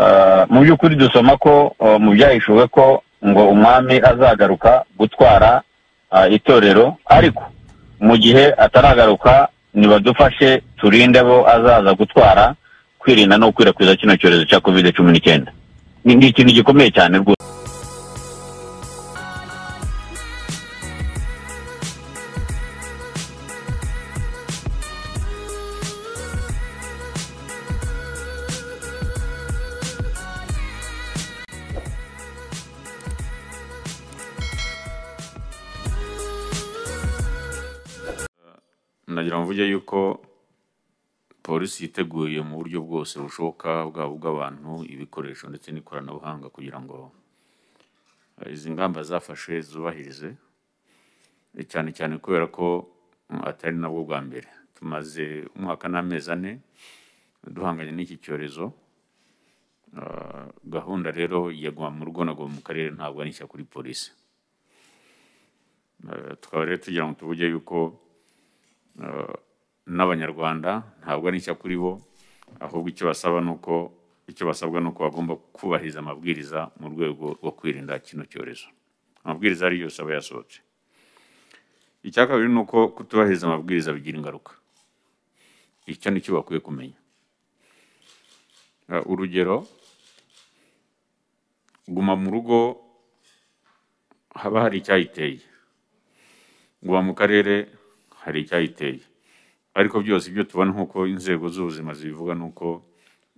Uh, mu by'ukuri dusoma ko uh, mu byahishuriwe ko ngo umwami azagaruka gutwara uh, itorero ariko mu gihe ataragaruka ntibadufashe turinde bo azaza gutwara kwirinda no gukwirakwiza kino cyorezo cya covid cumi n'icyenda ni ikintu gikomeye cyane rwose nagira ngo mvuge yuko polisi yiteguye mu buryo bwose bushoboka bwaba ubw'abantu, ibikoresho ndetse n'ikoranabuhanga kugira ngo eh, izi ngamba zafashe zubahirize, eh, cyane cyane kubera ko mm, atari nabwo bwa mbere, tumaze umwaka n'amezi ane duhanganye n'iki cyorezo, eh, gahunda rero ya mu rugo na guma mu karere ntabwo ari nshya kuri polisi, tukaba rero tugira ngo tuvuge yuko Eh, n'abanyarwanda ntabwo ari icyo kuri bo ahubwo icyo basaba ni uko icyo basabwa ni uko bagomba kubahiriza amabwiriza mu rwego rwo kwirinda kino cyorezo amabwiriza ari yose aba yasohotse icya kabiri ni uko kutubahiriza amabwiriza bigira ingaruka icyo ni bakwiye kumenya eh, urugero guma mu rugo haba hari icyayiteye guma mu karere hari icyayiteye ariko byose ibyo tubona nk'uko inzego z'ubuzima zibivuga ni uko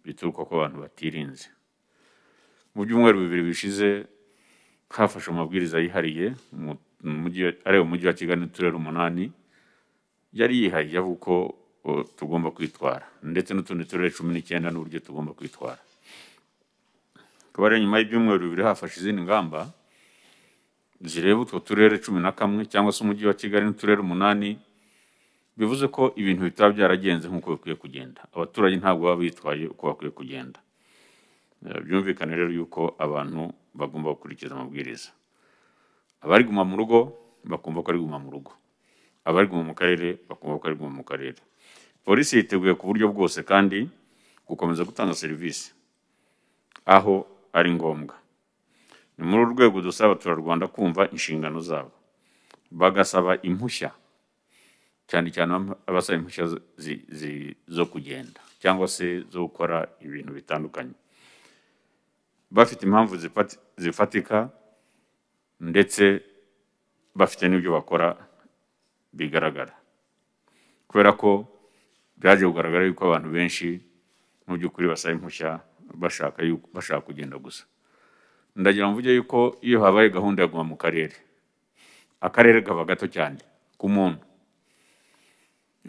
bituruka ko abantu batirinze mu byumweru bibiri bishize hafashe amabwiriza yihariye areba umujyi wa kigali n'uturere umunani yari yihariye avuga tugomba kwitwara ndetse n'utundi turere cumi n'icyenda n'uburyo tugomba kwitwara akaba ari nyuma y'ibyumweru bibiri hafashe izindi ngamba zireba utwo turere cumi na kamwe cyangwa se umujyi wa kigali n'uturere umunani bivuze ko ibintu bitaba byaragenze nk'uko bikwiye kugenda abaturage ntabwo baba bitwaye uko bakwiye kugenda eh, byumvikane rero yuko abantu bagomba gukurikiza amabwiriza abari guma mu rugo bakumva ko ari guma mu rugo abari guma mu karere bakumva ko ari guma mu karere polisi yiteguye ku buryo bwose kandi gukomeza gutanga serivisi aho ari ngombwa ni muri uru rwego dusaba abaturarwanda kumva inshingano zabo bagasaba impushya cyane cyane abasaba impushya zo kugenda cyangwa se zo gukora ibintu bitandukanye bafite impamvu zifatika ndetse bafite n'ibyo bakora bigaragara kubera ko byaje kugaragara yuko abantu benshi mu by'ukuri basaba impushya bashaka bashaka kugenda gusa ndagira mvuge yuko iyo habaye gahunda ya guma mu karere akarere kaba gato cyane ku muntu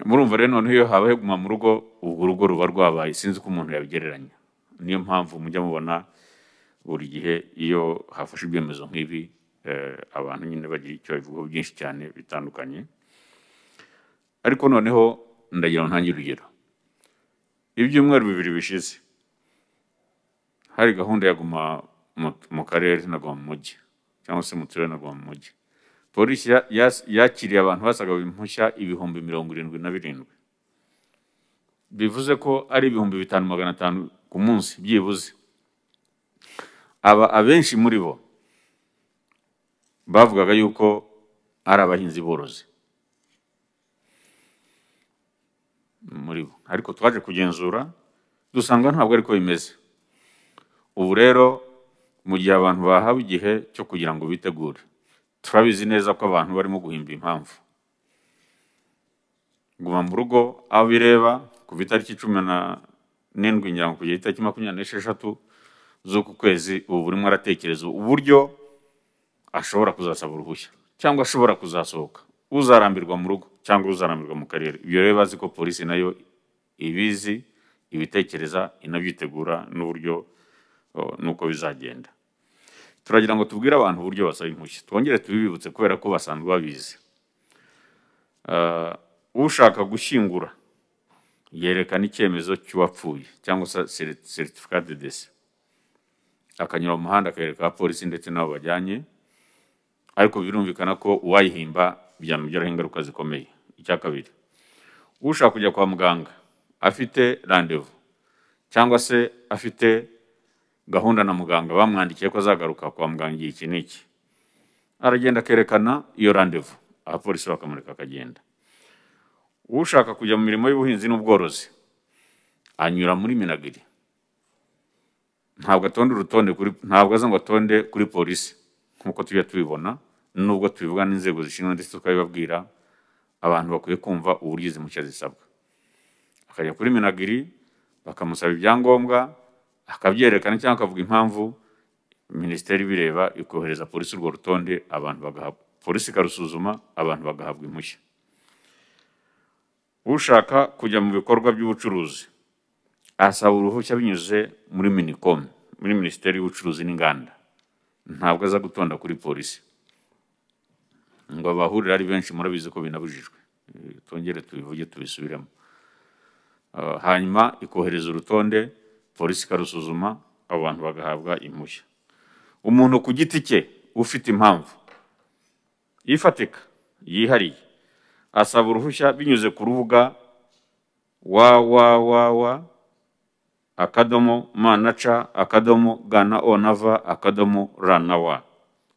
murumva rero noneho iyo habaye kuguma mu rugo ubwo rugo ruba rwabaye sinzi ko umuntu yabigereranya niyo mpamvu mujya mubona buri gihe iyo hafashe ibyemezo nk'ibi eh, abantu nyine bagira icyo babivugaho byinshi cyane bitandukanye ariko noneho ndagira ntange urugero ibyumweru bibiri bishize hari gahunda ya guma mu karere naguma mu mujyi cyangwa se mu turere naguma mu mujyi polisi yakiriye abantu basaga impushya ibihumbi mirongo irindwi na birindwi bivuze ko ari ibihumbi bitanu magana atanu ku munsi byibuze aba abenshi muri bo bavugaga yuko ari abahinzi borozi muri bo ariko twaje kugenzura dusanga ntabwo ariko bimeze ubu rero mu gihe abantu bahawe igihe cyo kugira ngo bitegure turabizi neza ko abantu barimo guhimba impamvu guma mu rugo aho bireba kuva itariki cumi n'indwi ngira kugera itariki makumyabiri n'esheshatu z'uku kwezi ubu burimo aratekereza uburyo ashobora kuzasaba uruhushya cyangwa ashobora kuzasohoka uzarambirwa mu rugo cyangwa uzarambirwa mu karere ibyo rero bazi ko polisi nayo ibizi ibitekereza inabyitegura n'uburyo oh, nuko bizagenda turagira ngo tubwire abantu uburyo basaba impushya twongere tubibibutse kubera ko basanzwe babizi eh, ushaka gushyingura yerekana icyemezo cy'uwapfuye cyangwa se seritifika de dese akanyura mu muhanda akarereka abapolisi ndetse n'abo bajyanye ariko birumvikana ko uwayihimba byamugiraho ingaruka zikomeye icya kabiri ushaka kujya kwa muganga afite randevu cyangwa se afite gahunda na muganga bamwandikiye ko azagaruka kwa muganga igihe iki n'iki aragenda akerekana iyo randevu abapolisi bakamureka akagenda ushaka kujya mu mirimo y'ubuhinzi n'ubworozi anyura muri minagiri ntabwo atonde urutonde ntabwo aza ngo atonde kuri polisi nk'uko tujya tubibona nubwo tubivuga n'inzego zishinzwe ndetse tukabibabwira abantu bakwiye kumva uburyo izi mpushya zisabwa akajya kuri minagiri bakamusaba ibyangombwa akabyerekana cyangwa akavuga impamvu minisiteri bireba ikohereza polisi urwo rutonde abantu bagahabwa polisi ikarusuzuma abantu bagahabwa impushya ushaka kujya mu bikorwa by'ubucuruzi asaba uruhushya binyuze muri minikomu muri minisiteri y'ubucuruzi n'inganda ntabwo aza gutonda kuri polisi ngo abahurire ari benshi murabizi ko binabujijwe tongere tubivuge tubisubiremo uh, hanyuma ikohereza urutonde polisi ikarusuzuma abantu bagahabwa impushya umuntu ku giti cye ufite impamvu ifatika yihariye asaba uruhushya binyuze ku rubuga www akadomo manaca akadomo gana onava akadomo ra wa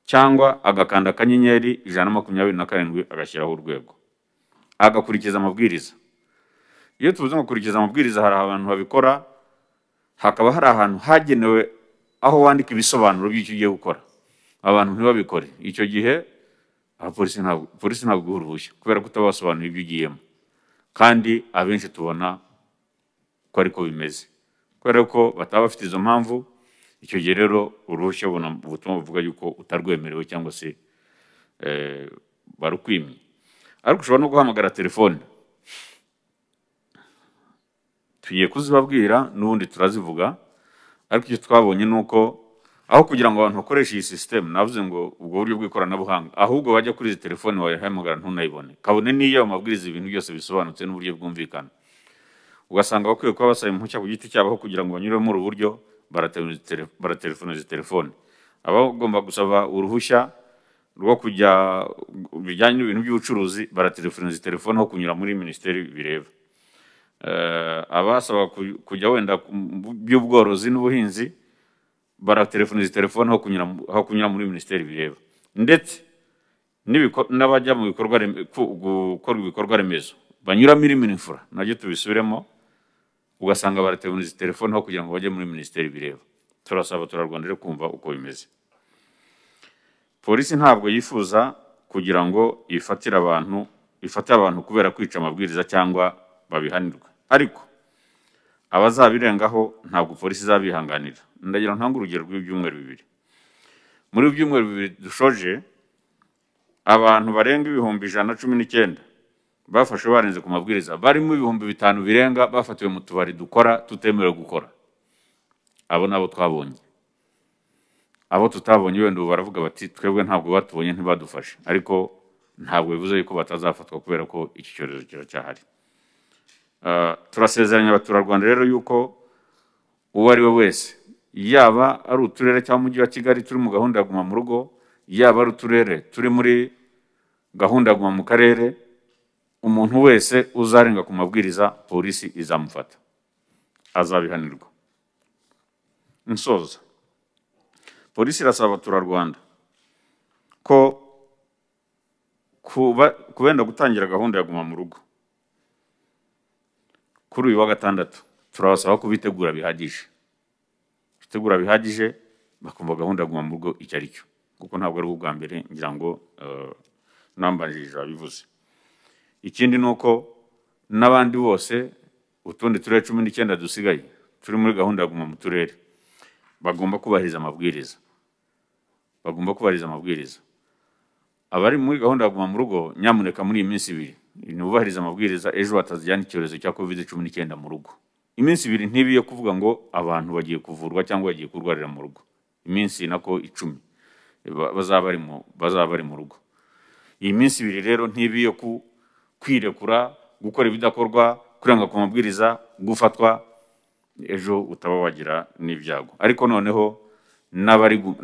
cyangwa agakanda akanyenyeri ijana na makumyabiri na karindwi agashyiraho urwego agakurikiza amabwiriza iyo tuvuze ngo kurikiza amabwiriza hari abantu babikora hakaba hari ahantu hagenewe aho wandika ibisobanuro by'icyo ugiye gukora abantu ntibabikore icyo gihe polisi ntabwo iha uruhushya kubera ko utabasobanurira ibyo ugiyemo kandi abenshi tubona ko ariko bimeze kubera ko bataba bafite izo mpamvu icyo gihe rero uruhushya ubona ubutumwa buvuga yuko utarwemerewe cyangwa se eh, barukwimye ariko ushobora no guhamagara telefone tugiye kuzibabwira n'ubundi turazivuga ariko icyo twabonye ni uko aho kugira ngo abantu bakoreshe iyi sisiteme navuze ngo ubwo buryo bw'ikoranabuhanga ahubwo bajya kuri izi telefoni wayihamagara ntunayibone kabone n'iyo amabwiriza ibintu byose bisobanutse n'uburyo bwumvikana ugasanga bakwiye kuba basaba impushya ku giti cyabo kugira ngo banyure muri ubu buryo baratelefona izi telefoni abagomba gusaba uruhushya rwo kujya bijyanye n'ibintu by'ubucuruzi baratelefona izi telefoni aho kunyura muri minisiteri bireba Eh, abasaba kujya wenda by'ubworozi n'ubuhinzi izi telefone ho kunyura muri minisiteri bireba ndetse n'abajya mu bikorwa gukora ibikorwa remezo banyuramo irimo imfura nabyo tubisubiremo ugasanga baraterefoniza telefone ho kugira ngo bajye muri minisiteri bireba turasaba abaturarwanda rero kumva uko bimeze polisi ntabwo yifuza kugira ngo ifatire abantu ifatire abantu kubera kwica amabwiriza cyangwa babihanirwe ariko abazabirengaho ntabwo polisi izabihanganira ndagira ntange urugero rw'ibyumweru bibiri muri byumweru bibiri dushoje abantu barenga ibihumbi ijana na cumi n'icyenda bafashe barenze ku mabwiriza barimo ibihumbi bitanu birenga bafatiwe mu tubari dukora tutemerewe gukora abo nabo twabonye abo tutabonye wenda ubu baravuga bati twebwe ntabwo batubonye ntibadufashe ariko ntabwo bivuze yuko batazafatwa kubera ko iki cyorezo kiracyahari Uh, turasezeranya abaturarwanda rero yuko uwo ari we wese yaba ari uturere cyangwa umujyi wa kigali turi mu gahunda ya guma mu rugo yaba ari uturere turi muri gahunda ya guma mu karere umuntu wese uzarenga ku mabwiriza polisi izamufata azabihanirwa nsoza polisi irasaba abaturarwanda ko kubenda gutangira gahunda ya guma mu rugo kuri uyu wa gatandatu turabasaba kubitegura bihagije bitegura bihagije bakumva gahunda ya guma mu rugo icyo ari cyo kuko ntabwo ari ubwa mbere ngira ngo eh, nambanjirije abivuze ikindi ni uko n'abandi bose utundi turere cumi n'icyenda dusigaye turi muri gahunda ya guma mu turere bagomba kubahiriza amabwiriza bagomba kubahiriza amabwiriza abari muri gahunda ya guma mu rugo nyamuneka muri iyi minsi ibiri ntubahirize amabwiriza ejo batazijyana icyorezo cya covid cumi n'icyenda mu rugo iminsi ibiri ntibi yo kuvuga ngo abantu bagiye kuvurwa cyangwa bagiye kurwarira mu rugo iminsi nako icumi bazaba bari mu rugo iyi minsi ibiri rero ntibi yo kwirekura gukora ibidakorwa kurenga ku mabwiriza gufatwa ejo utaba wagira n'ibyago ariko noneho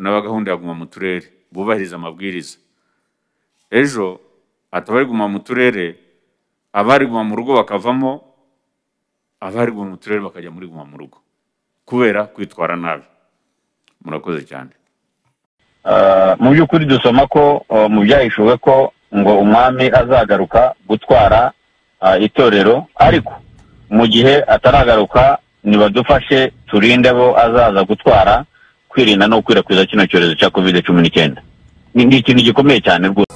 n'abagahunda ya guma mu turere bubahiriza amabwiriza ejo atabari guma mu turere abari guma mu rugo bakavamo abari guma mu turere bakajya muri guma mu rugo kubera kwitwara nabi murakoze cyane ah, mu by'ukuri dusoma ko ah, mu byahishuwe ko ngo umwami azagaruka gutwara ah, itorero ariko mu gihe ataragaruka nibadufashe turinde bo azaza gutwara kwirinda no gukwirakwiza kino cyorezo cya kovide cumi n'icyenda ni ikintu gikomeye cyane rwose